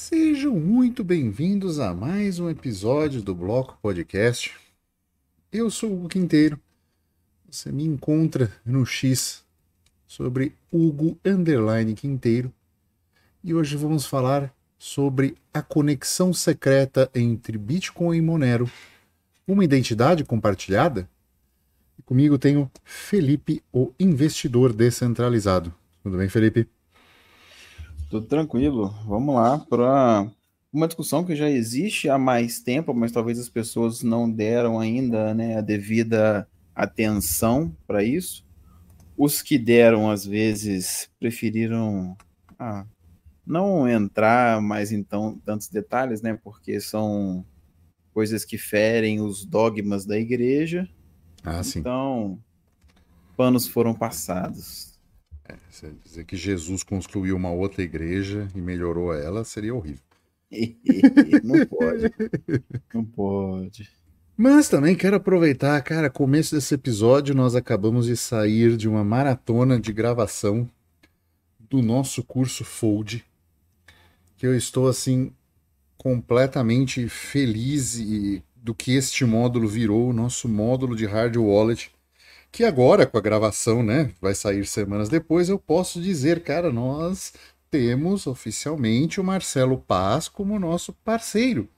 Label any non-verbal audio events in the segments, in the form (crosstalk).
Sejam muito bem-vindos a mais um episódio do Bloco Podcast. Eu sou o Hugo Quinteiro. Você me encontra no X sobre Hugo Underline Quinteiro. E hoje vamos falar sobre a conexão secreta entre Bitcoin e Monero, uma identidade compartilhada. E comigo tenho Felipe, o investidor descentralizado. Tudo bem, Felipe? Tudo tranquilo. Vamos lá para uma discussão que já existe há mais tempo, mas talvez as pessoas não deram ainda né, a devida atenção para isso. Os que deram, às vezes, preferiram ah, não entrar mais em tão, tantos detalhes, né? Porque são coisas que ferem os dogmas da igreja. Ah, então, panos foram passados. É, dizer que Jesus construiu uma outra igreja e melhorou ela seria horrível. (laughs) não pode. Não pode. Mas também quero aproveitar, cara, começo desse episódio nós acabamos de sair de uma maratona de gravação do nosso curso Fold, que eu estou assim completamente feliz do que este módulo virou, o nosso módulo de hard wallet que agora com a gravação, né, vai sair semanas depois, eu posso dizer, cara, nós temos oficialmente o Marcelo Paz como nosso parceiro,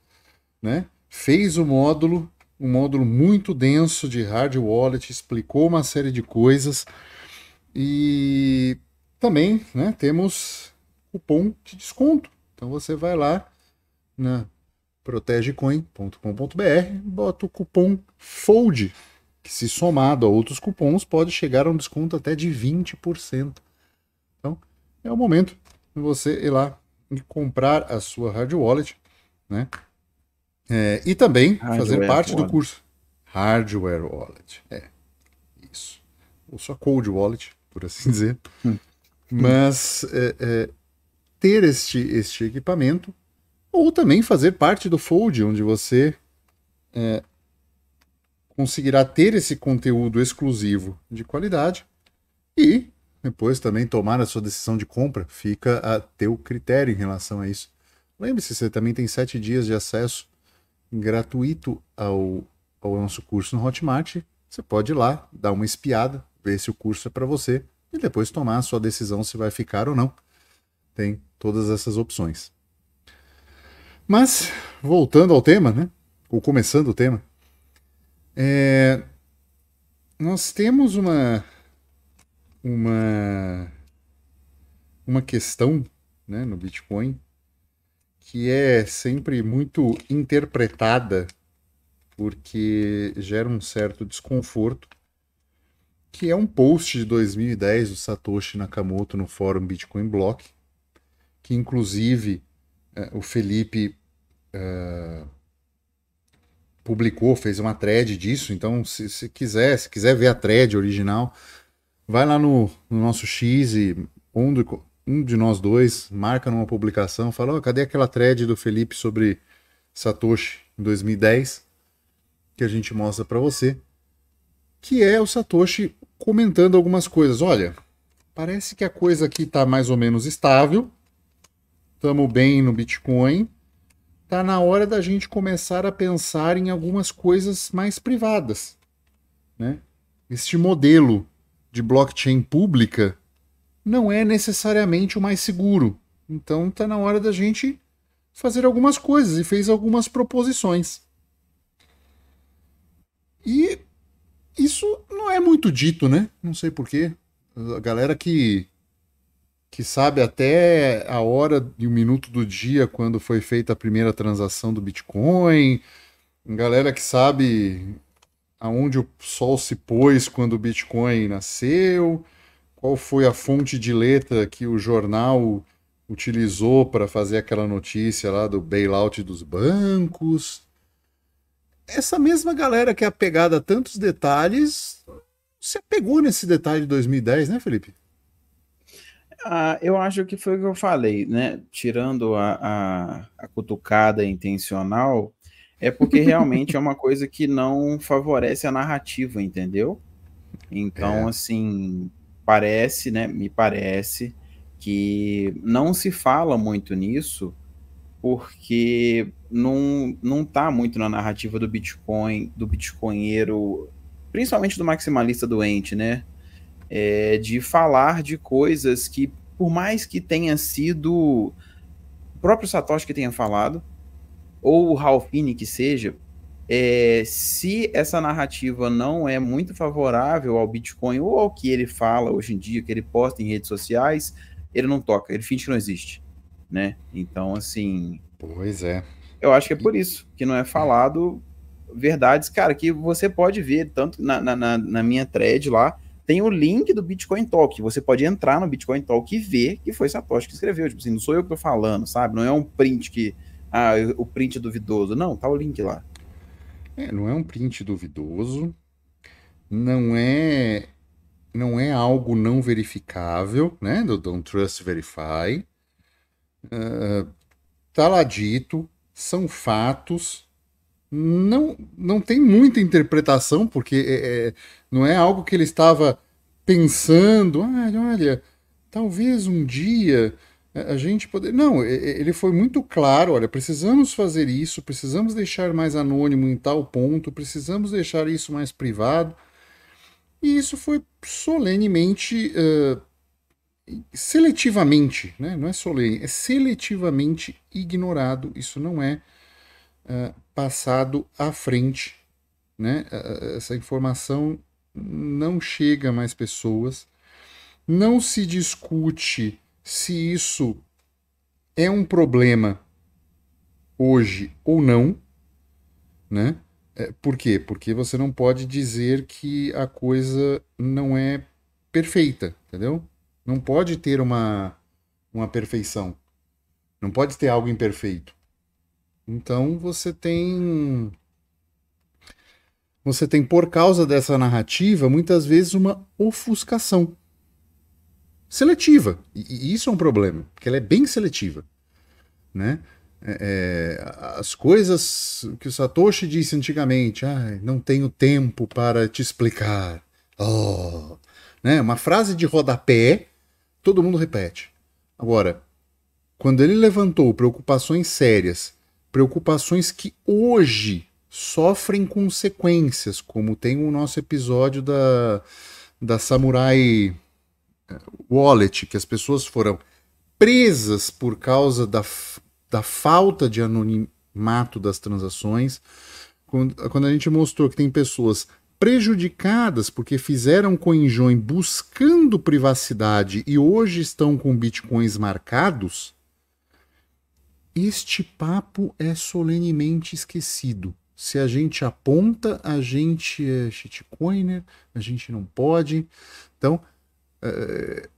né? Fez o módulo, um módulo muito denso de hard wallet, explicou uma série de coisas e também, né, temos cupom de desconto. Então você vai lá na protegecoin.com.br, bota o cupom FOLD que se somado a outros cupons pode chegar a um desconto até de 20%. Então, é o momento de você ir lá e comprar a sua hard wallet, né? É, e também hardware fazer parte wallet. do curso Hardware Wallet. É, isso. Ou sua Cold Wallet, por assim (laughs) dizer. Hum. Mas é, é, ter este, este equipamento ou também fazer parte do Fold, onde você é, conseguirá ter esse conteúdo exclusivo de qualidade e depois também tomar a sua decisão de compra. Fica a teu critério em relação a isso. Lembre-se, você também tem sete dias de acesso gratuito ao, ao nosso curso no Hotmart. Você pode ir lá, dar uma espiada, ver se o curso é para você e depois tomar a sua decisão se vai ficar ou não. Tem todas essas opções. Mas, voltando ao tema, né? Ou começando o tema, é, nós temos uma uma uma questão né, no Bitcoin que é sempre muito interpretada porque gera um certo desconforto que é um post de 2010 do Satoshi Nakamoto no fórum Bitcoin Block que inclusive é, o Felipe uh, publicou, fez uma thread disso. Então, se, se quiser, se quiser ver a thread original, vai lá no, no nosso X e um, do, um, de nós dois marca numa publicação, fala, oh, cadê aquela thread do Felipe sobre Satoshi em 2010 que a gente mostra para você, que é o Satoshi comentando algumas coisas. Olha, parece que a coisa aqui está mais ou menos estável. Estamos bem no Bitcoin, está na hora da gente começar a pensar em algumas coisas mais privadas. Né? Este modelo de blockchain pública não é necessariamente o mais seguro. Então está na hora da gente fazer algumas coisas e fez algumas proposições. E isso não é muito dito, né? Não sei porquê. A galera que que sabe até a hora e o minuto do dia quando foi feita a primeira transação do Bitcoin, galera que sabe aonde o sol se pôs quando o Bitcoin nasceu, qual foi a fonte de letra que o jornal utilizou para fazer aquela notícia lá do bailout dos bancos. Essa mesma galera que é apegada a tantos detalhes, você pegou nesse detalhe de 2010, né, Felipe? Ah, eu acho que foi o que eu falei, né? Tirando a, a, a cutucada intencional, é porque (laughs) realmente é uma coisa que não favorece a narrativa, entendeu? Então, é. assim, parece, né? Me parece que não se fala muito nisso porque não, não tá muito na narrativa do Bitcoin, do bitcoinheiro, principalmente do maximalista doente, né? é, de falar de coisas que, por mais que tenha sido o próprio Satoshi que tenha falado, ou o Ralphine que seja, é, se essa narrativa não é muito favorável ao Bitcoin ou ao que ele fala hoje em dia, que ele posta em redes sociais, ele não toca, ele finge que não existe, né? Então, assim... Pois é. Eu acho que é por isso que não é falado verdades, cara, que você pode ver, tanto na, na, na minha thread lá, tem o link do Bitcoin Talk. Você pode entrar no Bitcoin Talk e ver que foi Satoshi que escreveu. Tipo assim, não sou eu que tô falando, sabe? Não é um print que. Ah, o print é duvidoso. Não, tá o link lá. É, não é um print duvidoso. Não é. Não é algo não verificável, né? Do Don't Trust Verify. Uh, tá lá dito, são fatos, não, não tem muita interpretação, porque é, é, não é algo que ele estava pensando, ah, olha, talvez um dia é, a gente poder. Não, é, ele foi muito claro, olha, precisamos fazer isso, precisamos deixar mais anônimo em tal ponto, precisamos deixar isso mais privado. E isso foi solenemente, uh, seletivamente, né? não é solene, é seletivamente ignorado. Isso não é é, passado à frente. Né? É, é, essa informação não chega a mais pessoas. Não se discute se isso é um problema hoje ou não, né? Por quê? Porque você não pode dizer que a coisa não é perfeita, entendeu? Não pode ter uma, uma perfeição. Não pode ter algo imperfeito. Então você tem você tem por causa dessa narrativa muitas vezes uma ofuscação seletiva e, isso é um problema porque ela é bem seletiva, né? É, é as coisas que o Satoshi disse antigamente, ah, não tenho tempo para te explicar. Oh, né? Uma frase de rodapé, todo mundo repete. Agora, quando ele levantou preocupações sérias preocupações que hoje sofrem consequências, como tem o nosso episódio da, da Samurai eh, Wallet, que as pessoas foram presas por causa da, da falta de anonimato das transações. Quando, quando a gente mostrou que tem pessoas prejudicadas porque fizeram coinjoin buscando privacidade e hoje estão com bitcoins marcados, este papo é solenemente esquecido. Se a gente aponta, a gente é shitcoiner, a gente não pode. Então, eh,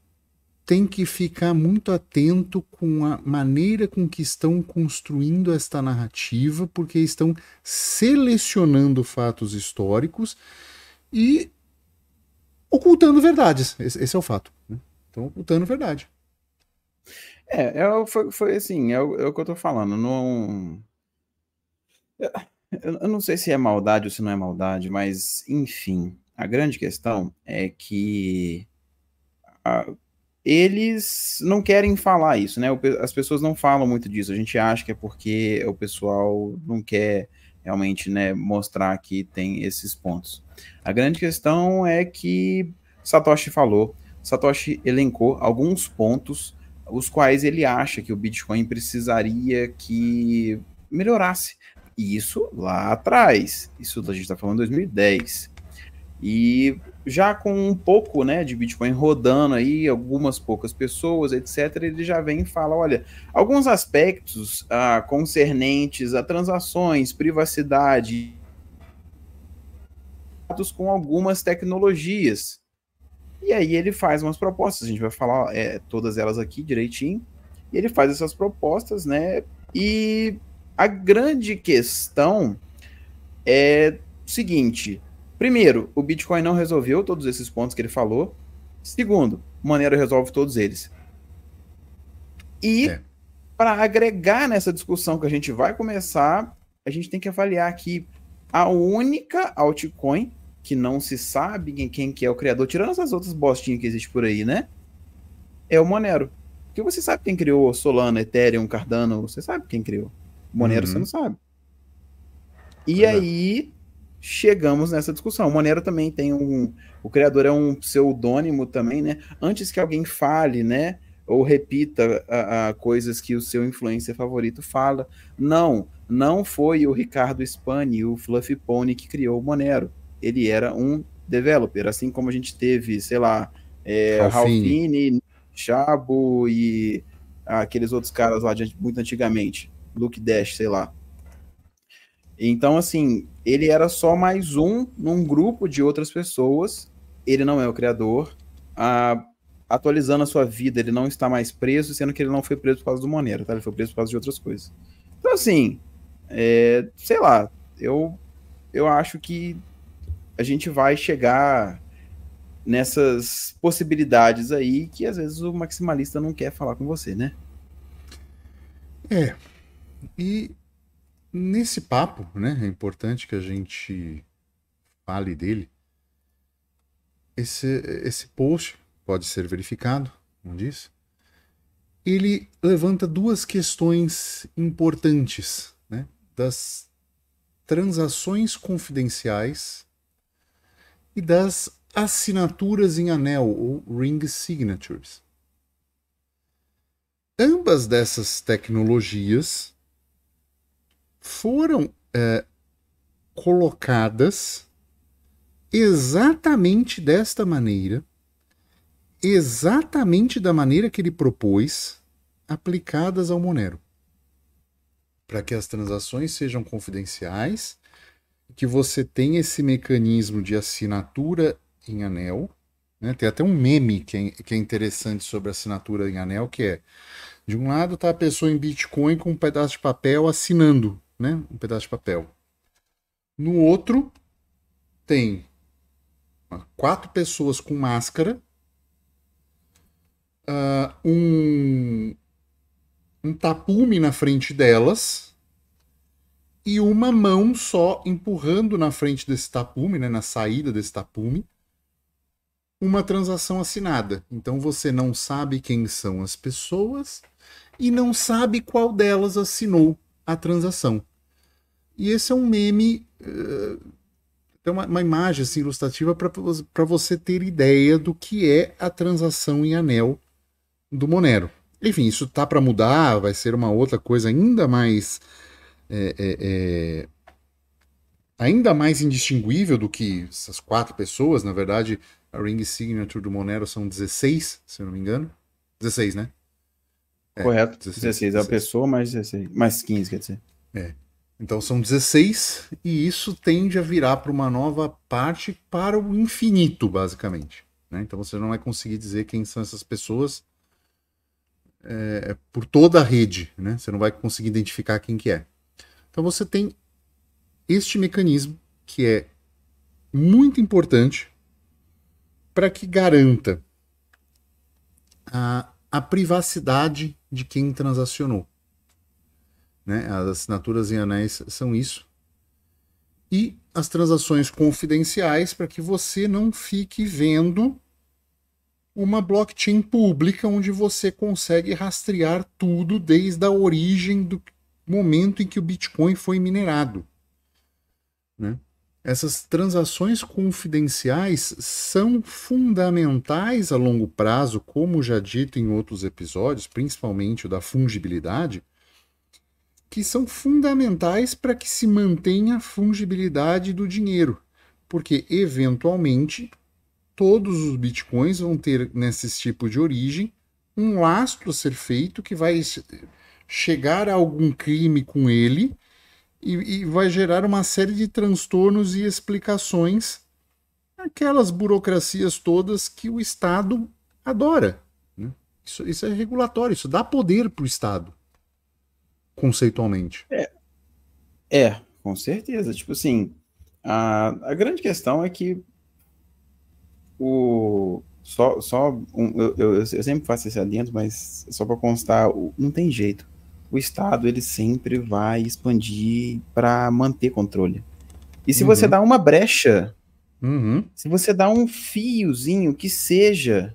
tem que ficar muito atento com a maneira com que estão construindo esta narrativa, porque estão selecionando fatos históricos e ocultando verdades. Esse, esse é o fato. Né? Estão ocultando verdade. É, é foi, foi assim, é o, é o que eu tô falando. Não. Eu, eu não sei se é maldade ou se não é maldade, mas, enfim, a grande questão é que a, eles não querem falar isso, né? As pessoas não falam muito disso. A gente acha que é porque o pessoal não quer realmente né, mostrar que tem esses pontos. A grande questão é que Satoshi falou, Satoshi elencou alguns pontos os quais ele acha que o Bitcoin precisaria que melhorasse. E isso lá atrás, isso a gente está falando 2010. E já com um pouco né, de Bitcoin rodando aí, algumas poucas pessoas, etc., ele já vem e fala: olha, alguns aspectos ah, concernentes a transações, privacidade, com algumas tecnologias e aí ele faz umas propostas, a gente vai falar é, todas elas aqui direitinho. E ele faz essas propostas, né? E a grande questão é o seguinte: primeiro, o Bitcoin não resolveu todos esses pontos que ele falou. Segundo, Monero resolve todos eles. E é. para agregar nessa discussão que a gente vai começar, a gente tem que avaliar aqui a única altcoin que não se sabe quem, quem que é o criador, tirando essas outras bostinhas que existem por aí, né? É o Monero. Porque você sabe quem criou Solana, Ethereum, Cardano, você sabe quem criou. Monero uhum. você não sabe. E é. aí chegamos nessa discussão. O Monero também tem um. O criador é um pseudônimo também, né? Antes que alguém fale, né? Ou repita a, a coisas que o seu influencer favorito fala. Não, não foi o Ricardo Spani, o Fluffy Pony, que criou o Monero ele era um developer, assim como a gente teve, sei lá, é, Chabo e aqueles outros caras lá de muito antigamente, Luke Dash, sei lá. Então, assim, ele era só mais um num grupo de outras pessoas. Ele não é o criador. atualizando a sua vida, ele não está mais preso, sendo que ele não foi preso por causa do Monero, tá? Ele foi preso por causa de outras coisas. Então, assim, é, sei lá, eu, eu acho que a gente vai chegar nessas possibilidades aí que às vezes o maximalista não quer falar com você, né? É. E nesse papo, né, é importante que a gente fale dele. Esse, esse post pode ser verificado, não diz? Ele levanta duas questões importantes, né, das transações confidenciais e das assinaturas em anel, ou ring signatures. Ambas dessas tecnologias foram é, colocadas exatamente desta maneira, exatamente da maneira que ele propôs, aplicadas ao Monero, para que as transações sejam confidenciais que você tem esse mecanismo de assinatura em anel. Né? Tem até um meme que é, que é interessante sobre assinatura em anel, que é de um lado tá a pessoa em Bitcoin com um pedaço de papel assinando, né? Um pedaço de papel. No outro tem quatro pessoas com máscara, uh, um um tapume na frente delas e uma mão só empurrando na frente desse tapume, né, na saída desse tapume, uma transação assinada. Então você não sabe quem são as pessoas e não sabe qual delas assinou a transação. E esse é um meme, uh, uma, uma, imagem assim, ilustrativa para você ter ideia do que é a transação em anel do Monero. Enfim, isso tá para mudar, vai ser uma outra coisa ainda mais é, é, é, ainda mais indistinguível do que essas quatro pessoas. Na verdade, a Ring Signature do Monero são 16, se eu não me engano. 16, né? É, Correto. 16, 16, é uma pessoa, mais 16. Mais 15, quer dizer. É. Então são 16, e isso tende a virar para uma nova parte para o infinito, basicamente. Né? Então você não vai conseguir dizer quem são essas pessoas é, é por toda a rede. Né? Você não vai conseguir identificar quem que é. Então você tem este mecanismo que é muito importante para que garanta a, a privacidade de quem transacionou. Né? As assinaturas em anéis são isso. E as transações confidenciais para que você não fique vendo uma blockchain pública onde você consegue rastrear tudo desde a origem do, momento em que o Bitcoin foi minerado. Né? Essas transações confidenciais são fundamentais a longo prazo, como já dito em outros episódios, principalmente o da fungibilidade, que são fundamentais para que se mantenha a fungibilidade do dinheiro, porque eventualmente todos os bitcoins vão ter nesse tipo de origem um lastro a ser feito que vai chegar a algum crime com ele e, e vai gerar uma série de transtornos e explicações aquelas burocracias todas que o Estado adora. Né? Isso, isso, é regulatório, isso dá poder para o Estado, conceitualmente. É, é, com certeza. Tipo assim, a, a grande questão é que o. Só, só um, eu, eu, eu, sempre faço esse adiante mas só para constar, não tem jeito o Estado ele sempre vai expandir para manter controle. E se uhum. você dá uma brecha, uhum. se você dá um fiozinho que seja,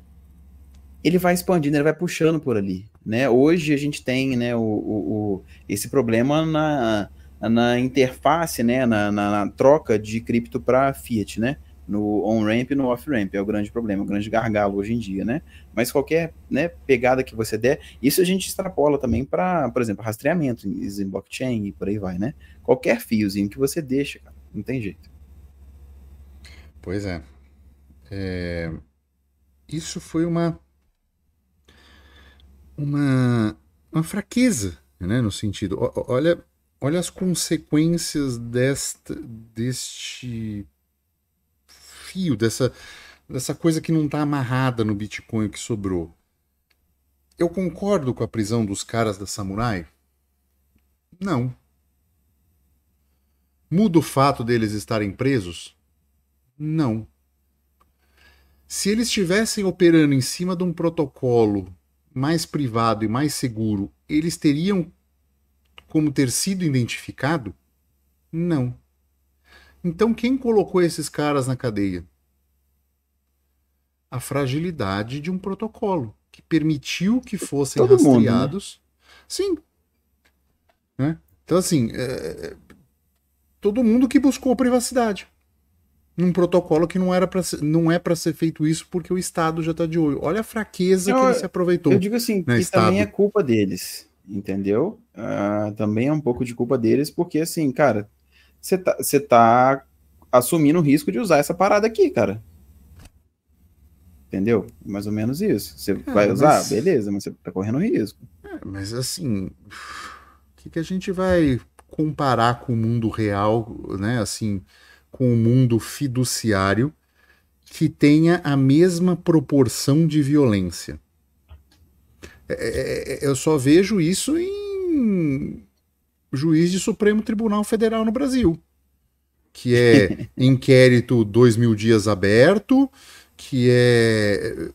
ele vai expandindo, ele vai puxando por ali. Né? Hoje a gente tem né, o, o, o esse problema na, na interface, né, na, na, na troca de cripto para fiat, né? no on-ramp e no off-ramp. É o grande problema, o grande gargalo hoje em dia, né? Mas qualquer né, pegada que você der, isso a gente extrapola também para, por exemplo, rastreamento em blockchain e por aí vai, né? Qualquer fiozinho que você deixa, cara, não tem jeito. Pois é. é... Isso foi uma... uma uma fraqueza, né? No sentido, olha, olha as consequências desta, deste dessa, dessa coisa que não está amarrada no Bitcoin que sobrou. Eu concordo com a prisão dos caras da Samurai? Não. Muda o fato deles estarem presos? Não. Se eles estivessem operando em cima de um protocolo mais privado e mais seguro, eles teriam como ter sido identificado? Não. Então, quem colocou esses caras na cadeia? A fragilidade de um protocolo que permitiu que fossem Todo rastreados. Mundo, né? Sim. Né? Então, assim, é, é... todo mundo que buscou privacidade num protocolo que não era para não é para ser feito isso porque o Estado já está de olho. Olha a fraqueza não, que ele se aproveitou. Eu digo assim, né, que Estado. também é culpa deles, entendeu? Uh, também é um pouco de culpa deles porque assim, cara, você tá, você tá assumindo o risco de usar essa parada aqui, cara. Entendeu? Mais ou menos isso. Você é, vai usar, mas... beleza, mas você tá correndo risco. É, mas assim, o que, que a gente vai comparar com o mundo real, né? Assim, com o mundo fiduciário que tenha a mesma proporção de violência. É, é, é, é eu só vejo isso em juiz de Supremo Tribunal Federal no Brasil, que é (laughs) inquérito dois mil dias aberto, que é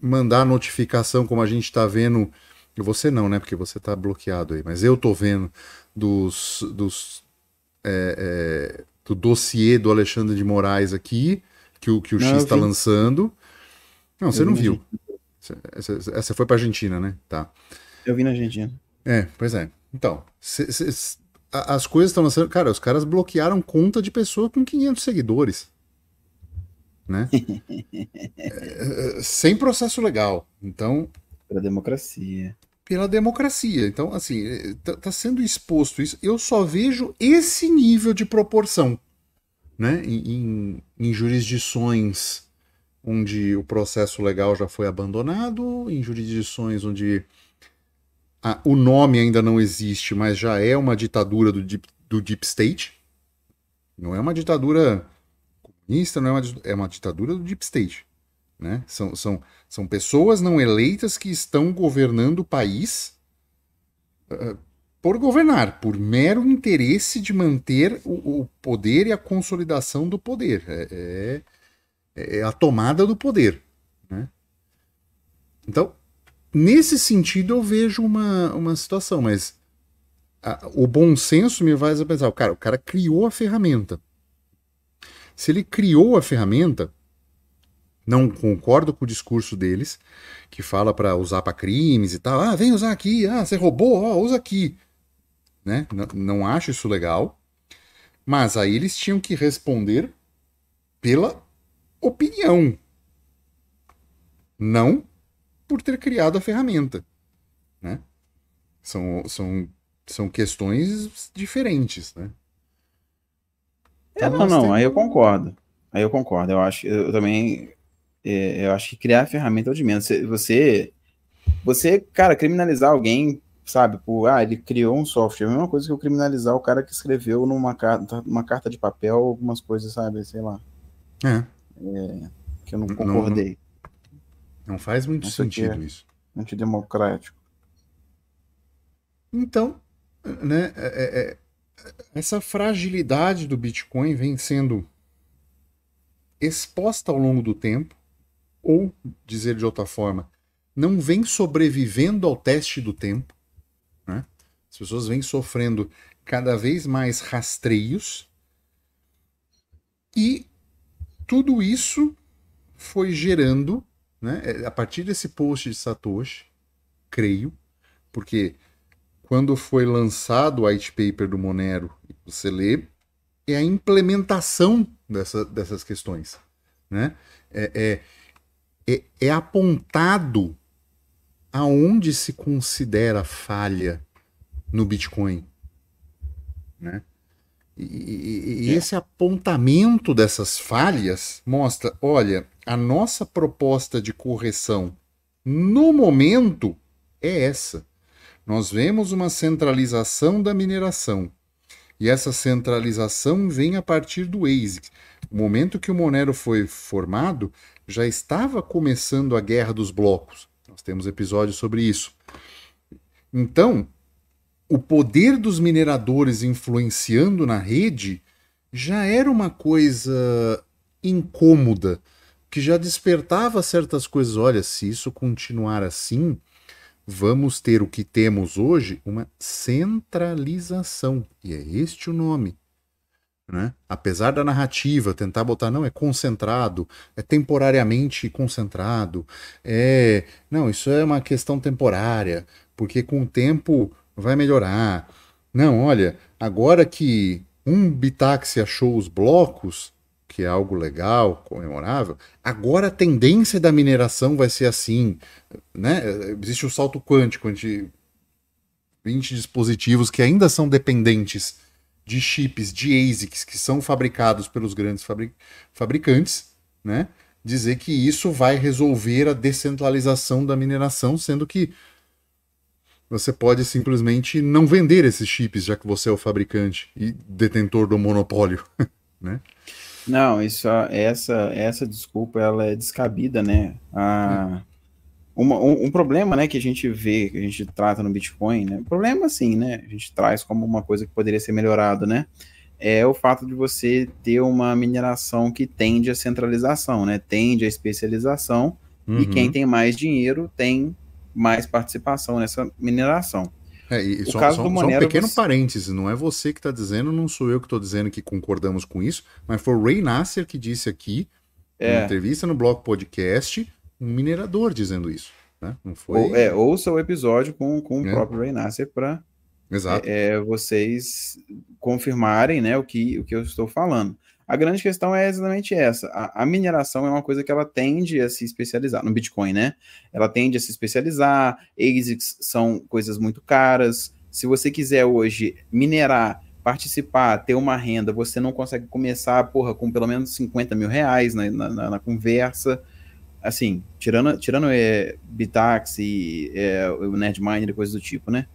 mandar notificação, como a gente está vendo, você não, né? Porque você está bloqueado aí, mas eu tô vendo dos, dos é, é, do dossiê do Alexandre de Moraes aqui, que o, que o não, X está lançando. Não, você não viu. Essa, essa, foi para Argentina, né? Tá. Eu vi na Argentina. É, pois é. Então, a, as coisas estão lançando. Cara, os caras bloquearam conta de pessoa com 500 seguidores. Né? (laughs) é, sem processo legal. Então. Pela democracia. Pela democracia. Então, assim, é, tá, tá sendo exposto isso. Eu só vejo esse nível de proporção né? em, em, em jurisdições onde o processo legal já foi abandonado, em jurisdições onde a, o nome ainda não existe, mas já é uma ditadura do deep, do deep state. Não é uma ditadura comunista, não é uma, é uma ditadura do deep state. Né? São, são, são pessoas não eleitas que estão governando o país uh, por governar, por mero interesse de manter o, o poder e a consolidação do poder. É, é, é a tomada do poder. Né? Então, nesse sentido eu vejo uma, uma situação, mas a, o bom senso me faz a pensar, cara, o cara criou a ferramenta. Se ele criou a ferramenta, não concordo com o discurso deles, que fala para usar para crimes e tal. Ah, vem usar aqui, ah, você roubou, ó, usa aqui. Né? Não, não acho isso legal. Mas aí eles tinham que responder pela opinião, não por ter criado a ferramenta. Né? São, são, são questões diferentes, né? É, então, não, não, temos... aí eu concordo. Aí eu concordo. Eu acho, eu também, é, eu acho que criar a ferramenta é o de menos. Você, você, cara, criminalizar alguém, sabe? Por, ah, ele criou um software. É a mesma coisa que eu criminalizar o cara que escreveu numa carta, uma carta de papel, algumas coisas, sabe? Sei lá. É. é que eu não concordei. Não, não não faz muito sentido isso. Antidemocrático. Então, né, é, é, é, essa fragilidade do Bitcoin vem sendo exposta ao longo do tempo, ou, dizer de outra forma, não vem sobrevivendo ao teste do tempo. Né? As pessoas vêm sofrendo cada vez mais rastreios. E tudo isso foi gerando né? É, a partir desse post de Satoshi, creio, porque quando foi lançado o white paper do Monero, você lê, é a implementação dessa, dessas questões. Né? É, é, é, é apontado aonde se considera falha no Bitcoin. Né? E, e, e é. esse apontamento dessas falhas mostra, olha, a nossa proposta de correção no momento é essa. Nós vemos uma centralização da mineração. E essa centralização vem a partir do ASICS. O momento que o Monero foi formado, já estava começando a guerra dos blocos. Nós temos episódios sobre isso. Então, o poder dos mineradores influenciando na rede já era uma coisa incômoda que já despertava certas coisas. Olha, se isso continuar assim, vamos ter o que temos hoje, uma centralização. E é este o nome. Né? Apesar da narrativa tentar botar, não, é concentrado, é temporariamente concentrado, é. Não, isso é uma questão temporária, porque com o tempo vai melhorar. Não, olha, agora que um Bitáxi achou os blocos, que é algo legal, comemorável, agora a tendência da mineração vai ser assim, né? Existe o salto quântico de 20 dispositivos que ainda são dependentes de chips, de ASICs que são fabricados pelos grandes fabric fabricantes, né? Dizer que isso vai resolver a descentralização da mineração, sendo que você pode simplesmente não vender esses chips, já que você é o fabricante e detentor do monopólio, (laughs) né? Não, isso, essa, essa desculpa ela é descabida, né? A, é. uma, um, um, problema, né, que a gente vê, que a gente trata no Bitcoin, né? Problema assim, né? A gente traz como uma coisa que poderia ser melhorado, né? É o fato de você ter uma mineração que tende à centralização, né? Tende à especialização uhum. e quem uhum. tem mais dinheiro tem mais participação nessa mineração. É, e o só, caso só, do Monero, só um pequeno você... parênteses, não é você que está dizendo, não sou eu que estou dizendo que concordamos com isso, mas foi o Ray Nasser que disse aqui, é. em entrevista no Blog Podcast, um minerador dizendo isso. Né? Não foi... Ou, é, ouça o episódio com, com o é. próprio Ray Nasser para é, é, vocês confirmarem né, o, que, o que eu estou falando. A grande questão é exatamente essa. A, a, mineração é uma coisa que ela tende a se especializar, no Bitcoin, né? Ela tende a se especializar, ASICs são coisas muito caras. Se você quiser hoje minerar, participar, ter uma renda, você não consegue começar, porra, com pelo menos 50 mil reais na, na, na conversa. Assim, tirando, tirando é, Bitax e é, o Nerdminer e coisas do tipo, né?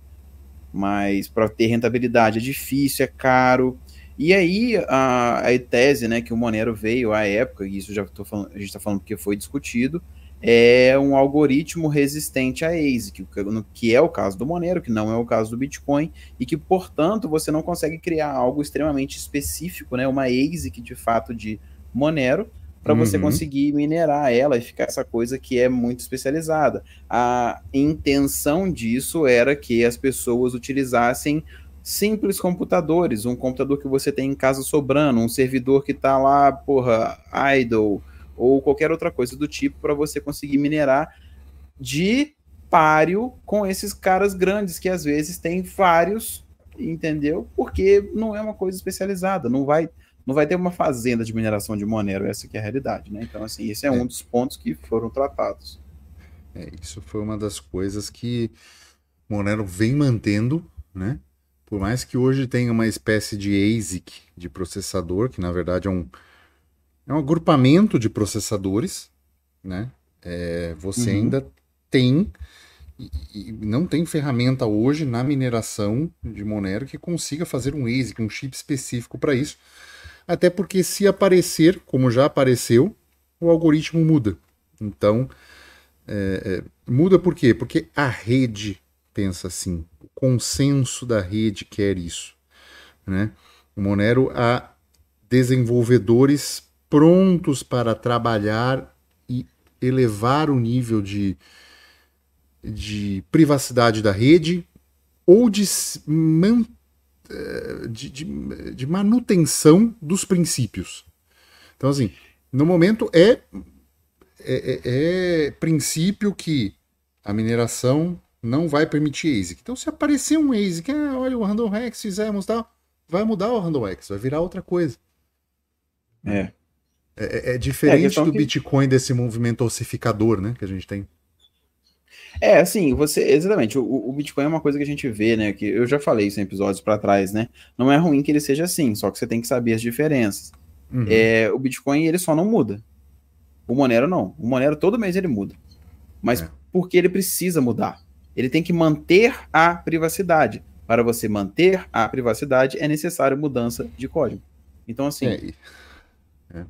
Mas para ter rentabilidade é difícil, é caro e aí a, a tese né, que o Monero veio à época, e isso já tô falando, a gente está falando porque foi discutido, é um algoritmo resistente a ASIC, que é o caso do Monero, que não é o caso do Bitcoin, e que, portanto, você não consegue criar algo extremamente específico, né, uma ASIC de fato de Monero, para uhum. você conseguir minerar ela e ficar essa coisa que é muito especializada. A intenção disso era que as pessoas utilizassem simples computadores, um computador que você tem em casa sobrando, um servidor que está lá, porra, idle, ou qualquer outra coisa do tipo para você conseguir minerar de páreo com esses caras grandes que às vezes tem vários, entendeu? Porque não é uma coisa especializada, não vai não vai ter uma fazenda de mineração de Monero, essa que é a realidade, né? Então assim, esse é, é. um dos pontos que foram tratados. É, isso foi uma das coisas que Monero vem mantendo, né? Por mais que hoje tenha uma espécie de ASIC de processador, que na verdade é um, é um agrupamento de processadores, né? É, você uhum. ainda tem e, e não tem ferramenta hoje na mineração de Monero que consiga fazer um ASIC, um chip específico para isso. Até porque se aparecer, como já apareceu, o algoritmo muda. Então, é, é, muda por quê? Porque a rede pensa assim consenso da rede quer isso. Né? O Monero há desenvolvedores prontos para trabalhar e elevar o nível de, de privacidade da rede ou de, man, eh, de, de, de manutenção dos princípios. Então, assim, no momento é, é, é, é princípio que a mineração não vai permitir ASIC. Então, se aparecer um ASIC, ah, olha, o Random Rex fizemos tal, vai mudar o Random Rex, vai virar outra coisa. É. É, é, é diferente é, do que... Bitcoin desse movimento ossificador, né, que a gente tem. É, assim, você. Exatamente, o, o, Bitcoin é uma coisa que a gente vê, né? Que eu já falei isso em episódios para trás, né? Não é ruim que ele seja assim, só que você tem que saber as diferenças. Uhum. É, o Bitcoin ele só não muda. O Monero não. O Monero todo mês ele muda. Mas é. porque ele precisa mudar. Ele tem que manter a privacidade. Para você manter a privacidade, é necessário mudança de código. Então, assim. É, é.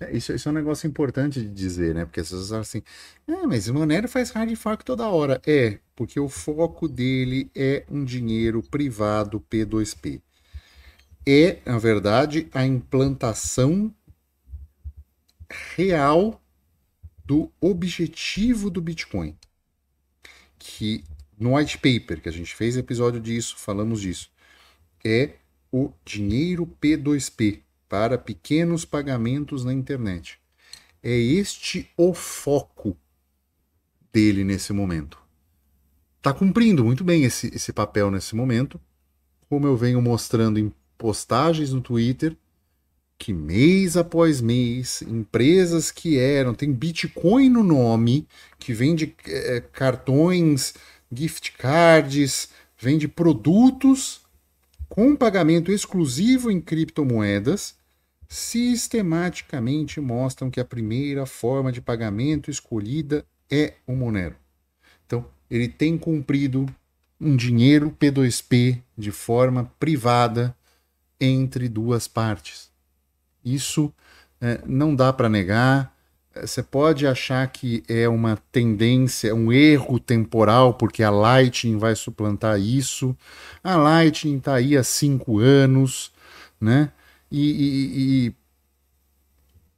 É, isso, isso, é um negócio importante de dizer, né? Porque as pessoas falam assim, ah, mas o Monero faz hard fork toda hora. É, porque o foco dele é um dinheiro privado P2P. É, na verdade, a implantação real do objetivo do Bitcoin que no white paper que a gente fez episódio disso, falamos disso, é o dinheiro P2P para pequenos pagamentos na internet. É este o foco dele nesse momento. Está cumprindo muito bem esse, esse papel nesse momento, como eu venho mostrando em postagens no Twitter que mês após mês, empresas que eram, tem Bitcoin no nome, que vende é, cartões, gift cards, vende produtos com pagamento exclusivo em criptomoedas, sistematicamente mostram que a primeira forma de pagamento escolhida é o Monero. Então, ele tem cumprido um dinheiro P2P de forma privada entre duas partes. Isso é, não dá para negar. Você pode achar que é uma tendência, um erro temporal, porque a Lightning vai suplantar isso. A Lightning está aí há cinco anos, né? E, e,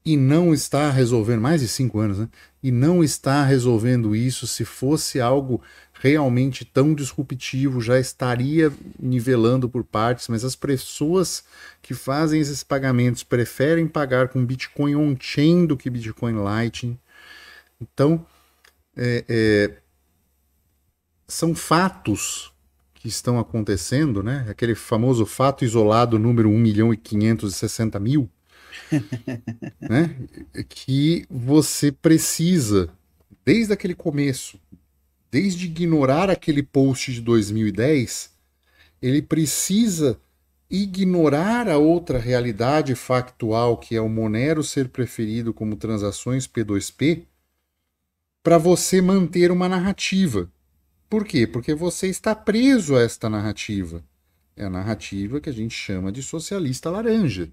e, e, não está resolvendo, mais de cinco anos, né? E não está resolvendo isso. Se fosse algo realmente tão disruptivo, já estaria nivelando por partes, mas as pessoas que fazem esses pagamentos preferem pagar com Bitcoin on-chain do que Bitcoin Lightning. Então, é, é, são fatos que estão acontecendo, né? Aquele famoso fato isolado número 1 milhão e 560 mil, (laughs) né? Que você precisa, desde aquele começo, desde ignorar aquele post de 2010, ele precisa ignorar a outra realidade factual que é o Monero ser preferido como transações P2P para você manter uma narrativa. Por quê? Porque você está preso a esta narrativa. É a narrativa que a gente chama de socialista laranja.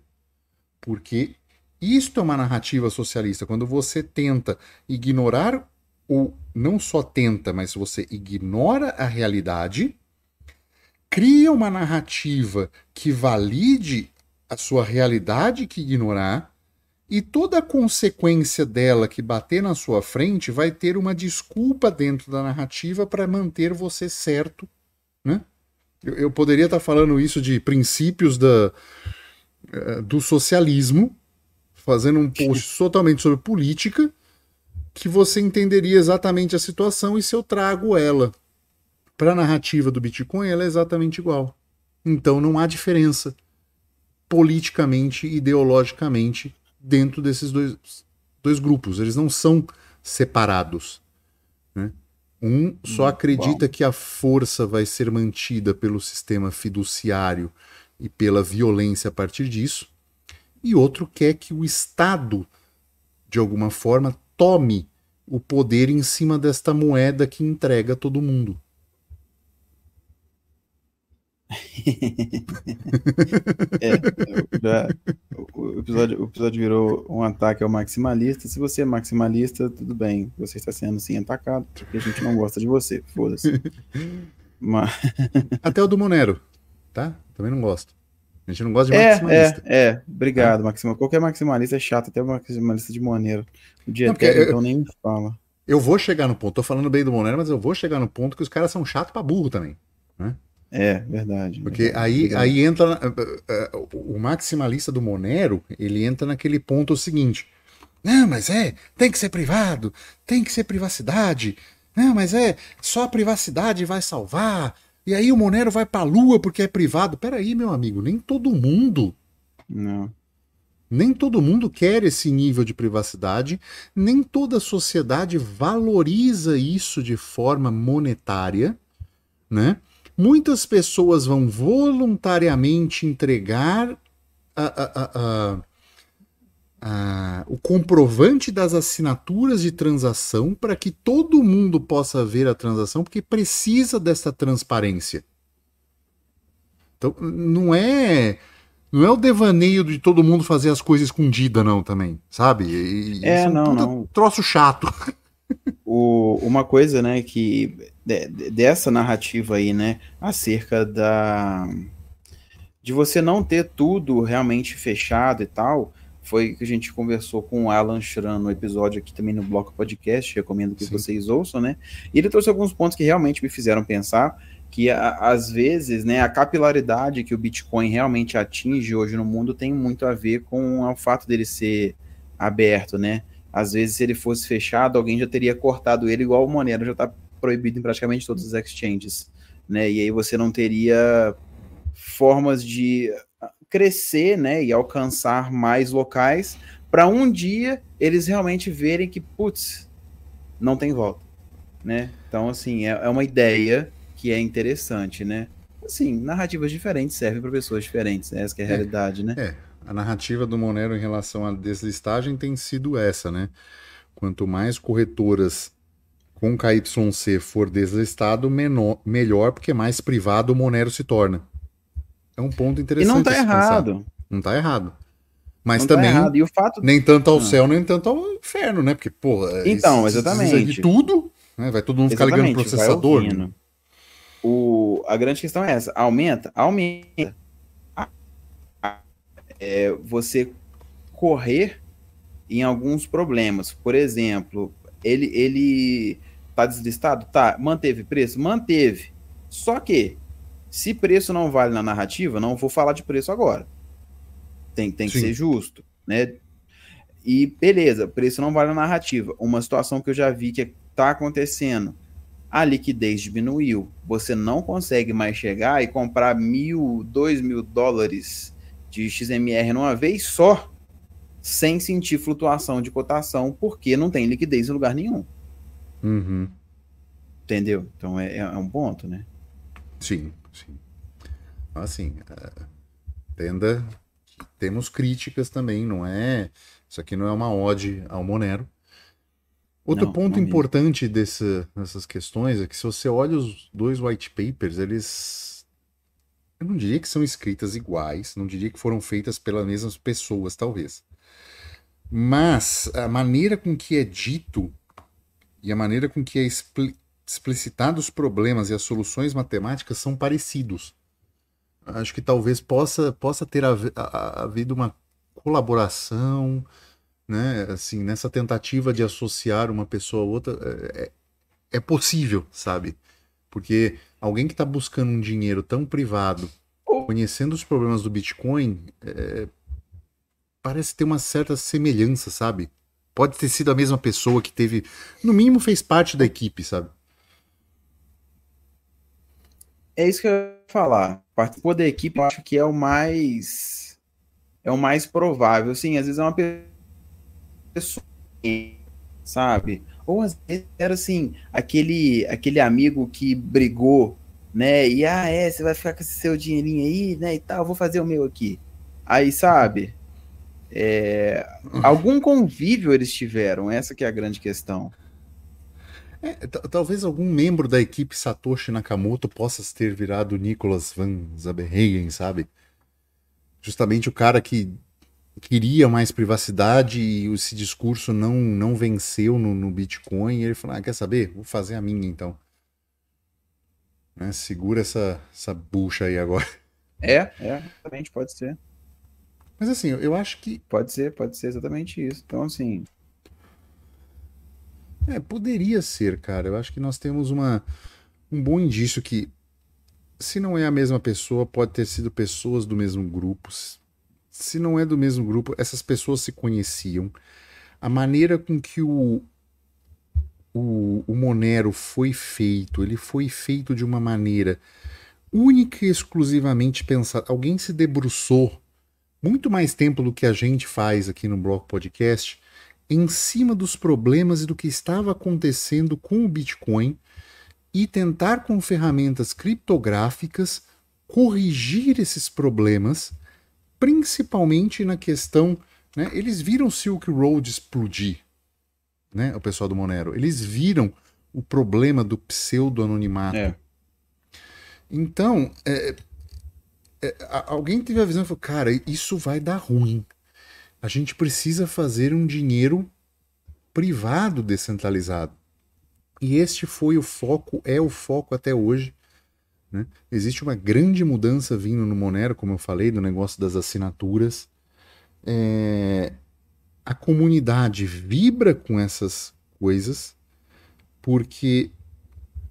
Porque isto é uma narrativa socialista. Quando você tenta ignorar ou não só tenta, mas você ignora a realidade, cria uma narrativa que valide a sua realidade que ignorar, e toda a consequência dela que bater na sua frente vai ter uma desculpa dentro da narrativa para manter você certo, né? Eu, eu poderia estar tá falando isso de princípios da, eh, do socialismo, fazendo um post totalmente sobre política, que você entenderia exatamente a situação e se eu trago ela para a narrativa do Bitcoin, ela é exatamente igual. Então não há diferença politicamente, ideologicamente dentro desses dois, dois grupos. Eles não são separados. Né? Um só hum, acredita que a força vai ser mantida pelo sistema fiduciário e pela violência a partir disso, e outro quer que o Estado, de alguma forma, tome o poder em cima desta moeda que entrega todo mundo. (laughs) é, já, o, episódio, o episódio virou um ataque ao maximalista. Se você é maximalista, tudo bem, você está sendo sim atacado, porque a gente não gosta de você, foda-se. (laughs) Mas... Até o do Monero, tá? Também não gosto. A gente não gosta de é, maximalista. É, é, obrigado, é. Maximalista. Qualquer maximalista é chato, até o maximalista de Monero. O dia não, eterno, eu, então nem fala. Eu vou chegar no ponto, tô falando bem do Monero, mas eu vou chegar no ponto que os caras são chato pra burro também. Né? É, verdade. Porque aí, verdade. aí entra. uh, uh, o maximalista do Monero, ele entra naquele ponto seguinte. Não, mas é, tem que ser privado, tem que ser privacidade. Não, mas é, só a privacidade vai salvar. E aí o Monero vai para a Lua porque é privado. Peraí, meu amigo, nem todo mundo. Não. Nem todo mundo quer esse nível de privacidade, nem toda sociedade valoriza isso de forma monetária, né? Muitas pessoas vão voluntariamente entregar a, a, a, ah, o comprovante das assinaturas de transação para que todo mundo possa ver a transação, porque precisa dessa transparência. Então, não é não é o devaneio de todo mundo fazer as coisas escondida não também, sabe? E, é, é não, não. Troço chato. (laughs) O, uma coisa, né, que de, dessa narrativa aí, né, acerca da de você não ter tudo realmente fechado e tal, foi que a gente conversou com o Alan Schran no episódio aqui também no Bloco Podcast, recomendo que Sim. vocês ouçam, né? E ele trouxe alguns pontos que realmente me fizeram pensar que às vezes, né, a capilaridade que o Bitcoin realmente atinge hoje no mundo tem muito a ver com o fato dele ser aberto, né? Às vezes, se ele fosse fechado, alguém já teria cortado ele, igual o Monero já está proibido em praticamente todos os exchanges, né? E aí você não teria formas de crescer né, e alcançar mais locais, para um dia eles realmente verem que, putz, não tem volta. Né? Então, assim, é, é uma ideia que é interessante, né? Assim, narrativas diferentes servem para pessoas diferentes, né? essa é a é. realidade, né? É, a narrativa do Monero em relação à deslistagem tem sido essa, né? Quanto mais corretoras com KYC for deslistado, menor, melhor, porque mais privado o Monero se torna é um ponto interessante. E não tá errado. Pensar. Não tá errado. Mas não tá também. Tá errado. E o fato... Nem tanto ao ah. céu, nem tanto ao inferno, né? Porque, pô. É, então, isso, exatamente. Isso de tudo, né? Vai todo mundo ficar exatamente, ligando processador. Né? O... A grande questão é essa: aumenta? Aumenta. É você correr em alguns problemas. Por exemplo, ele ele tá deslistado? Tá. Manteve preço? Manteve. Só que se preço não vale na narrativa, não vou falar de preço agora. Tem, tem que ser justo, né? E beleza, preço não vale na narrativa. Uma situação que eu já vi que está acontecendo. A liquidez diminuiu. Você não consegue mais chegar e comprar mil, dois mil dólares de XMR numa vez só, sem sentir flutuação de cotação, porque não tem liquidez em lugar nenhum. Uhum. Entendeu? Então é, é um ponto, né? Sim. Sim. Então, assim, é, entenda que temos críticas também, não é. Isso aqui não é uma ode ao Monero. Outro não, ponto não é importante dessas questões é que se você olha os dois white papers, eles. Eu não diria que são escritas iguais, não diria que foram feitas pelas mesmas pessoas, talvez. Mas a maneira com que é dito e a maneira com que é expli explicitados os problemas e as soluções matemáticas são parecidos. Acho que talvez possa, possa ter havido uma colaboração, né? Assim, nessa tentativa de associar uma pessoa a outra, é, é, é possível, sabe? Porque alguém que está buscando um dinheiro tão privado, conhecendo os problemas do Bitcoin, é, parece ter uma certa semelhança, sabe? Pode ter sido a mesma pessoa que teve, no mínimo, fez parte da equipe, sabe? É isso que eu ia falar. Participou da equipe, eu acho que é o mais. É o mais provável. Sim, às vezes é uma pessoa. Sabe? Ou às vezes era assim, aquele, aquele amigo que brigou, né? E ah, é, você vai ficar com esse seu dinheirinho aí, né? E tal, vou fazer o meu aqui. Aí, sabe? É, uhum. algum convívio eles tiveram, essa que é a grande questão. É, talvez algum membro da equipe Satoshi Nakamoto possa ter virado Nicolas Van Zaberhegen, sabe? Justamente o cara que queria mais privacidade e esse discurso não, não venceu no, no Bitcoin. E ele falou: ah, quer saber? Vou fazer a minha então. Né? Segura essa, essa bucha aí agora. É, é, exatamente, pode ser. Mas assim, eu acho que. Pode ser, pode ser exatamente isso. Então, assim, é, poderia ser, cara. Eu acho que nós temos uma, um bom indício que, se não é a mesma pessoa, pode ter sido pessoas do mesmo grupo. Se não é do mesmo grupo, essas pessoas se conheciam. A maneira com que o, o, o Monero foi feito, ele foi feito de uma maneira única e exclusivamente pensada. Alguém se debruçou muito mais tempo do que a gente faz aqui no Bloco Podcast em cima dos problemas e do que estava acontecendo com o Bitcoin e tentar, com ferramentas criptográficas, corrigir esses problemas, principalmente na questão. Né, eles viram Silk Road explodir, né, o pessoal do Monero. Eles viram o problema do pseudo-anonimato. É. Então, é, é, alguém teve a visão e falou: cara, isso vai dar ruim a gente precisa fazer um dinheiro privado descentralizado. E este foi o foco, é o foco até hoje. Né? Existe uma grande mudança vindo no Monero, como eu falei, do negócio das assinaturas. É... A comunidade vibra com essas coisas, porque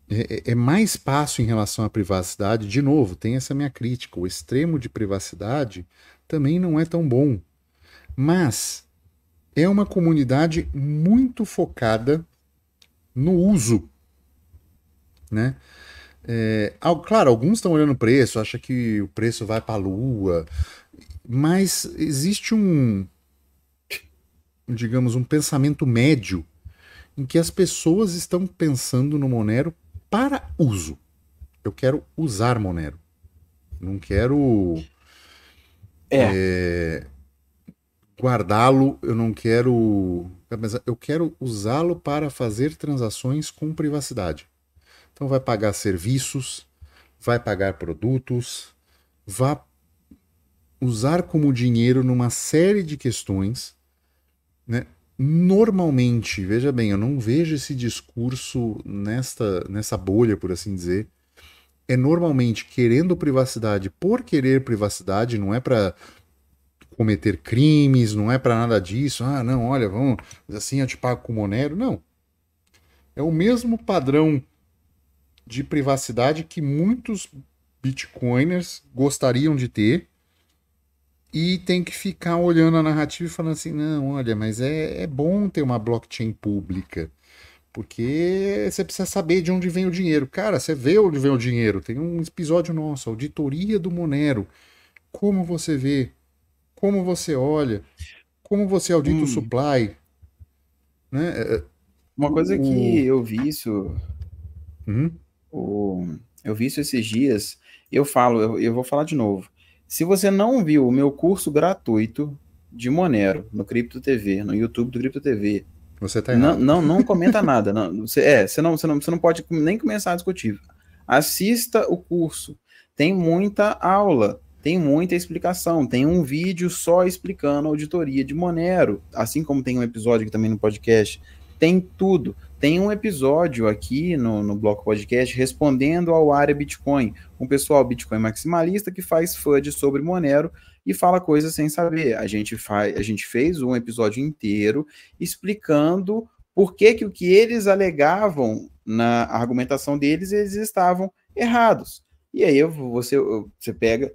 é, é, é mais passo em relação à privacidade. De novo, tem essa minha crítica: o extremo de privacidade também não é tão bom mas é uma comunidade muito focada no uso, né? É, ao, claro, alguns estão olhando o preço, acha que o preço vai para a lua, mas existe um, digamos, um pensamento médio em que as pessoas estão pensando no Monero para uso. Eu quero usar Monero, não quero é. É, guardá-lo, eu não quero. Mas eu quero usá-lo para fazer transações com privacidade. Então vai pagar serviços, vai pagar produtos, vai usar como dinheiro numa série de questões, né? Normalmente, veja bem, eu não vejo esse discurso nesta nessa bolha, por assim dizer. É normalmente querendo privacidade por querer privacidade, não é para cometer crimes, não é para nada disso. Ah, não, olha, vamos, assim eu te pago com Monero. Não. É o mesmo padrão de privacidade que muitos bitcoiners gostariam de ter e tem que ficar olhando a narrativa e falando assim: não, olha, mas é, é bom ter uma blockchain pública, porque você precisa saber de onde vem o dinheiro. Cara, você vê onde vem o dinheiro. Tem um episódio nosso, Auditoria do Monero. Como você vê como você olha, como você audita hum. o supply. Né? É, é, Uma coisa o... que eu vi isso. Hum? O... Eu vi isso esses dias. Eu falo, eu, eu vou falar de novo. Se você não viu o meu curso gratuito de Monero no Cripto TV, no YouTube do Cripto TV, você tá Não, não, não (laughs) comenta nada. Não, você, é, você não, você, não, você não pode nem começar a discutir. Assista o curso. Tem muita aula tem muita explicação. Tem um vídeo só explicando a auditoria de Monero, assim como tem um episódio aqui também no podcast. Tem tudo. Tem um episódio aqui no, no Bloco Podcast respondendo ao área Bitcoin, um pessoal Bitcoin maximalista que faz FUD sobre Monero e fala coisas sem saber. A gente, faz, a gente fez um episódio inteiro explicando por que, que o que eles alegavam na argumentação deles, eles estavam errados. E aí você, você pega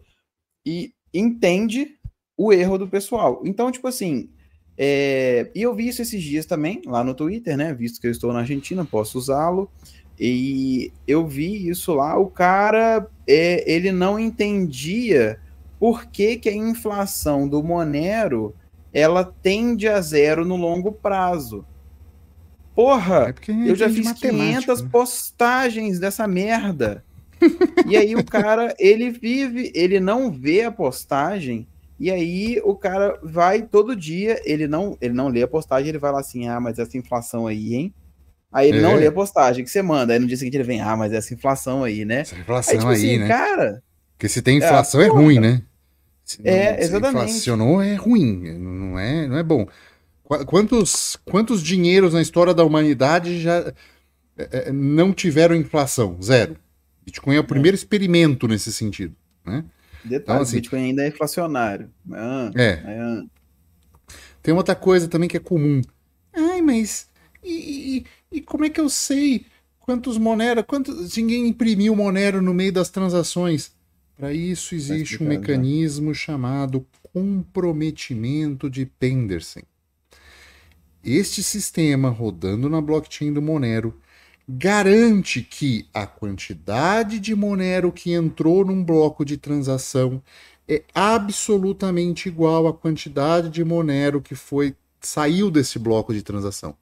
e entende o erro do pessoal. Então, tipo assim, é... e eu vi isso esses dias também, lá no Twitter, né? Visto que eu estou na Argentina, posso usá-lo. E eu vi isso lá, o cara, é... ele não entendia por que, que a inflação do Monero, ela tende a zero no longo prazo. Porra, é, é eu já fiz 500 né? postagens dessa merda. E aí o cara, ele vive, ele não vê a postagem, e aí o cara vai todo dia, ele não, ele não lê a postagem, ele vai lá assim: "Ah, mas essa inflação aí, hein?" Aí ele é. não lê a postagem que você manda, aí no dia seguinte ele vem: "Ah, mas essa inflação aí, né?" Essa inflação aí, tipo aí assim, né? Cara, porque se tem é inflação é, é ruim, né? Se é, não, é, exatamente. Se inflacionou é ruim, não é, não é bom. Quantos, quantos dinheiros na história da humanidade já é, é não tiveram inflação? Zero. Bitcoin é o primeiro é. experimento nesse sentido, né? Detalhe, então, assim, Bitcoin ainda é inflacionário. Ah, é. Ah. Tem outra coisa também que é comum. Ai, mas e, e, e como é que eu sei quantos Monero, quantos ninguém imprimiu Monero no meio das transações? Para isso tá existe um né? mecanismo chamado comprometimento de Pendersen. Este sistema rodando na blockchain do Monero garante que a quantidade de Monero que entrou num bloco de transação é absolutamente igual à quantidade de Monero que foi saiu desse bloco de transação.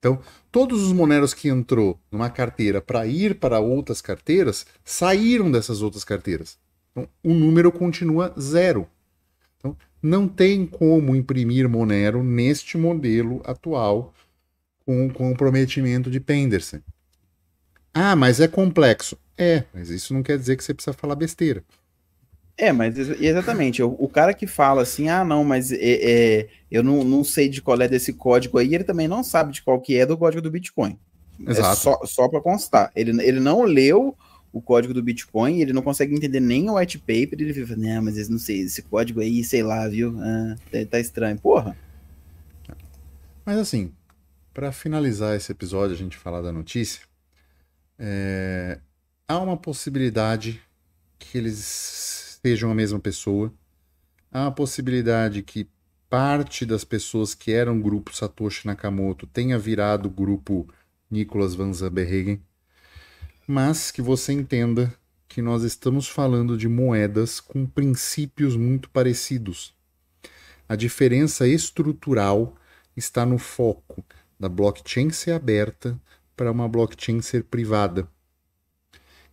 Então, todos os moneros que entrou numa carteira para ir para outras carteiras saíram dessas outras carteiras. Então, o número continua zero. Então, não tem como imprimir Monero neste modelo atual com o comprometimento de Penderson. Ah, mas é complexo. É, mas isso não quer dizer que você precisa falar besteira. É, mas exatamente. O, o cara que fala assim, ah, não, mas é, é, eu não, não, sei de qual é desse código aí, ele também não sabe de qual que é do código do Bitcoin. É Exato. É só só para constar. Ele, ele não leu o código do Bitcoin, ele não consegue entender nem o white paper, ele fica, né? mas não sei, esse código aí, sei lá, viu? Ah, tá, tá estranho. Porra. Mas assim, para finalizar esse episódio, a gente falar da notícia, é... há uma possibilidade que eles sejam a mesma pessoa. Há uma possibilidade que parte das pessoas que eram grupo Satoshi Nakamoto tenha virado grupo Nicolas Van Zamberhegen, mas que você entenda que nós estamos falando de moedas com princípios muito parecidos. A diferença estrutural está no foco da blockchain ser aberta para uma blockchain ser privada.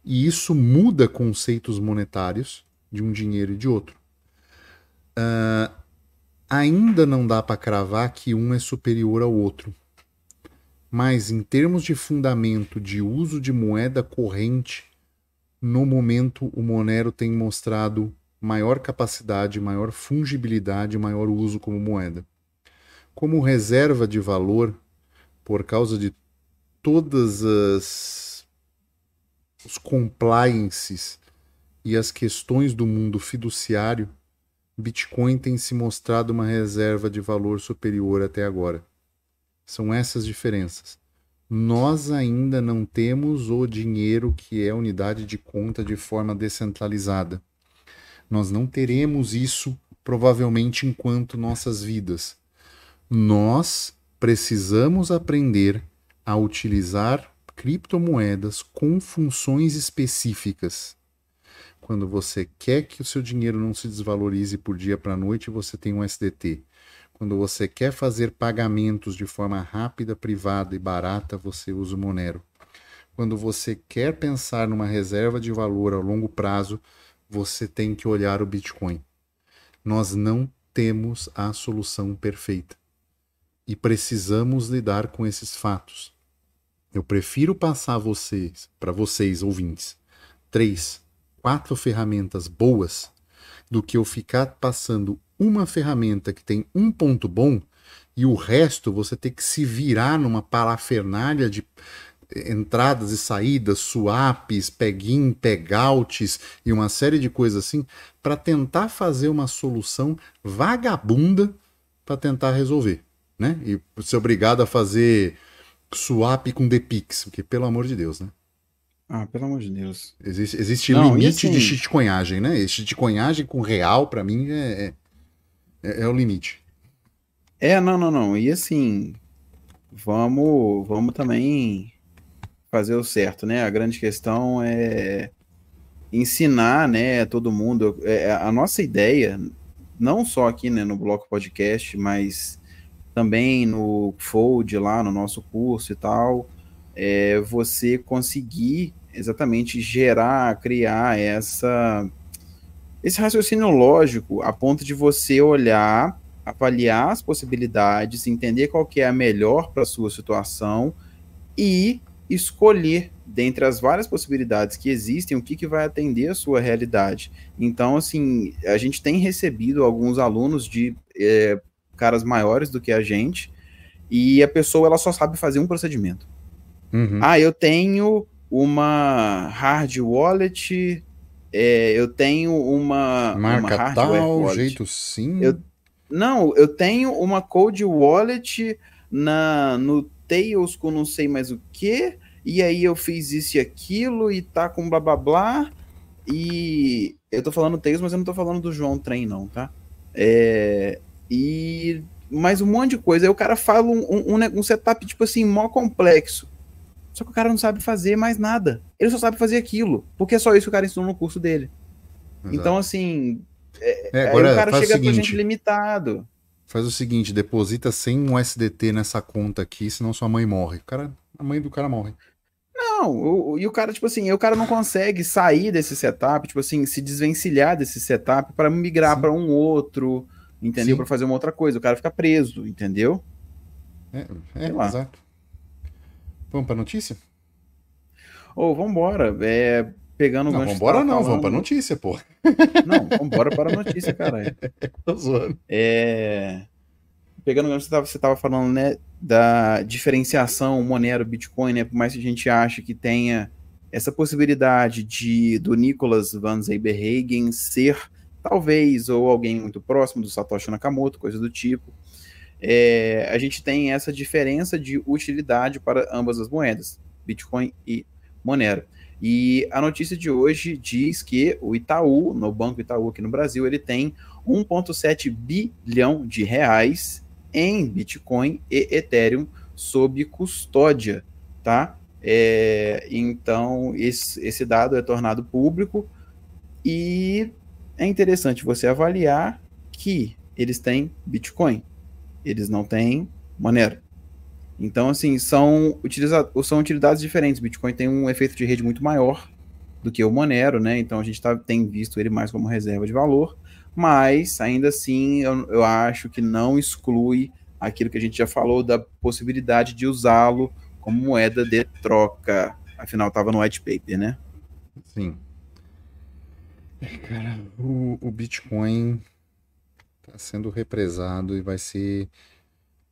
E isso muda conceitos monetários de um dinheiro e de outro. Uh, ainda não dá para cravar que um é superior ao outro. Mas em termos de fundamento de uso de moeda corrente, no momento o Monero tem mostrado maior capacidade, maior fungibilidade, maior uso como moeda. Como reserva de valor, por causa de todas as os compliances e as questões do mundo fiduciário, Bitcoin tem se mostrado uma reserva de valor superior até agora. São essas diferenças. Nós ainda não temos o dinheiro que é unidade de conta de forma descentralizada. Nós não teremos isso provavelmente enquanto nossas vidas. Nós precisamos aprender a utilizar criptomoedas com funções específicas. Quando você quer que o seu dinheiro não se desvalorize por dia para noite, você tem um SDT. Quando você quer fazer pagamentos de forma rápida, privada e barata, você usa o Monero. Quando você quer pensar numa reserva de valor a longo prazo, você tem que olhar o Bitcoin. Nós não temos a solução perfeita e precisamos lidar com esses fatos. Eu prefiro passar vocês, para vocês ouvintes, três, quatro ferramentas boas do que eu ficar passando uma ferramenta que tem um ponto bom e o resto você ter que se virar numa parafernália de eh, entradas e saídas, swaps, peg-in, peg-outs e uma série de coisas assim para tentar fazer uma solução vagabunda para tentar resolver né? E ser obrigado a fazer swap com Depix, porque pelo amor de Deus, né? Ah, pelo amor de Deus. Existe, existe Não, limite assim... de shitcoinhagem, né? Esse shitcoinhagem com real, para mim, é, é, é, é, o limite. É, não, não, não. E assim, vamos, vamos também fazer o certo, né? A grande questão é ensinar, né, todo mundo. É, a nossa ideia, não só aqui, né, no Bloco Podcast, mas também no Fold lá no nosso curso e tal, é você conseguir exatamente gerar, criar essa esse raciocínio lógico a ponto de você olhar, avaliar as possibilidades, entender qual que é a melhor para sua situação e escolher dentre as várias possibilidades que existem o que, que vai atender a sua realidade. Então, assim, a gente tem recebido alguns alunos de é, caras maiores do que a gente, e a pessoa ela só sabe fazer um procedimento. Uhum. Ah, eu tenho uma hard wallet, é, eu tenho uma. Marca uma tal, wallet. jeito sim. Eu, não, eu tenho uma cold wallet na, no Tails com não sei mais o que, e aí eu fiz isso e aquilo, e tá com blá blá blá. E eu tô falando Tails, mas eu não tô falando do João Trem, não, tá? É, e mais um monte de coisa. Aí o cara fala um, um, um setup, tipo assim, mó complexo. Só que o cara não sabe fazer mais nada. Ele só sabe fazer aquilo. Porque é só isso que o cara ensinou no curso dele. Exato. Então, assim. É, é agora, o cara chega o seguinte, gente limitado. Faz o seguinte: deposita 100 USDT nessa conta aqui, senão sua mãe morre. O cara, a mãe do cara morre. Não, o, e o cara, tipo assim, o cara não consegue sair desse setup, tipo assim, se desvencilhar desse setup para migrar para um outro entendeu? Para fazer uma outra coisa. O cara fica preso, entendeu? É, é exato. Vamos para notícia? Ou oh, vambora. É, pegando o não, não, falando... vamos para notícia, pô. Não, vamos embora para a notícia, caralho. (laughs) Tô zoando. É... Pegando o gancho, você tava, você tava falando, né, da diferenciação Monero, Bitcoin, né, por mais que a gente ache que tenha essa possibilidade de do Nicholas Van Zeberhagen ser talvez, ou alguém muito próximo do Satoshi Nakamoto, coisa do tipo. É, a gente tem essa diferença de utilidade para ambas as moedas, Bitcoin e Monero. E a notícia de hoje diz que o Itaú, no Banco Itaú aqui no Brasil, ele tem 1,7 bilhão de reais em Bitcoin e Ethereum sob custódia, tá? É, então, esse, esse dado é tornado público e é interessante você avaliar que eles têm Bitcoin, eles não têm Monero. Então, assim, são, utiliza são utilidades diferentes. Bitcoin tem um efeito de rede muito maior do que o Monero, né? Então a gente tá, tem visto ele mais como reserva de valor, mas ainda assim eu, eu acho que não exclui aquilo que a gente já falou da possibilidade de usá-lo como moeda de troca. Afinal, estava no white paper, né? Sim. Cara, o, o Bitcoin está sendo represado e vai ser,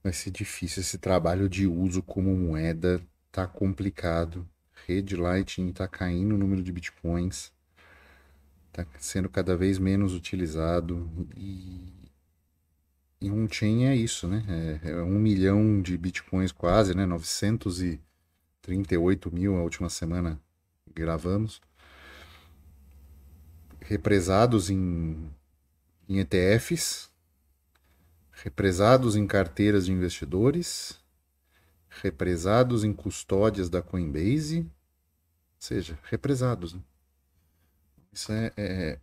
vai ser difícil. Esse trabalho de uso como moeda tá complicado. Rede Lightning está caindo o número de Bitcoins. está sendo cada vez menos utilizado. E, e um chain é isso, né? É, é um milhão de Bitcoins quase, né? 938 mil a última semana gravamos represados em, em ETFs, represados em carteiras de investidores, represados em custódias da Coinbase, ou seja, represados. Né? Isso é, é,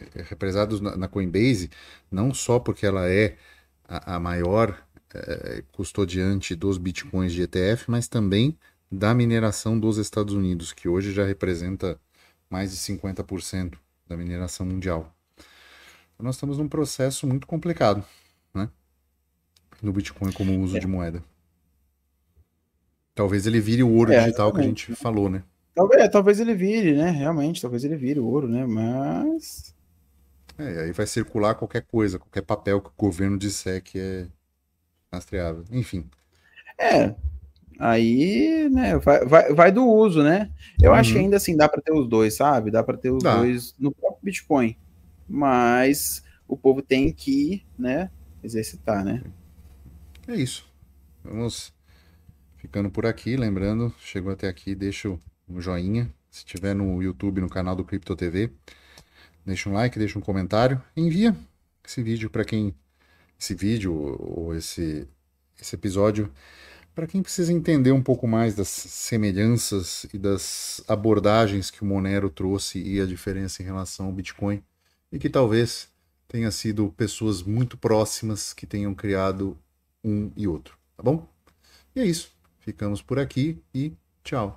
é, é represados na, na, Coinbase não só porque ela é a, a maior é, custodiante dos bitcoins de ETF, mas também da mineração dos Estados Unidos, que hoje já representa mais de 50% da mineração mundial. Então, nós estamos num processo muito complicado, né? No Bitcoin como uso é. de moeda. Talvez ele vire o ouro é, digital que a gente falou, né? Talvez, é, talvez ele vire, né? Realmente, talvez ele vire o ouro, né? Mas. É, aí vai circular qualquer coisa, qualquer papel que o governo disser que é rastreável. Enfim. É, Aí, né, vai, vai, vai do uso, né? Eu uhum. acho que uhum. ainda assim dá para ter os dois, sabe? Dá para ter os dá. dois no próprio Bitcoin. Mas o povo tem que, né, exercitar, né? É isso. Vamos ficando por aqui, lembrando, chegou até aqui, deixa um joinha. Se tiver no YouTube, no canal do Cripto TV, deixa um like, deixa um comentário, envia esse vídeo para quem esse vídeo ou esse esse episódio para quem precisa entender um pouco mais das semelhanças e das abordagens que o Monero trouxe e a diferença em relação ao Bitcoin, e que talvez tenha sido pessoas muito próximas que tenham criado um e outro, tá bom? E é isso. Ficamos por aqui e tchau.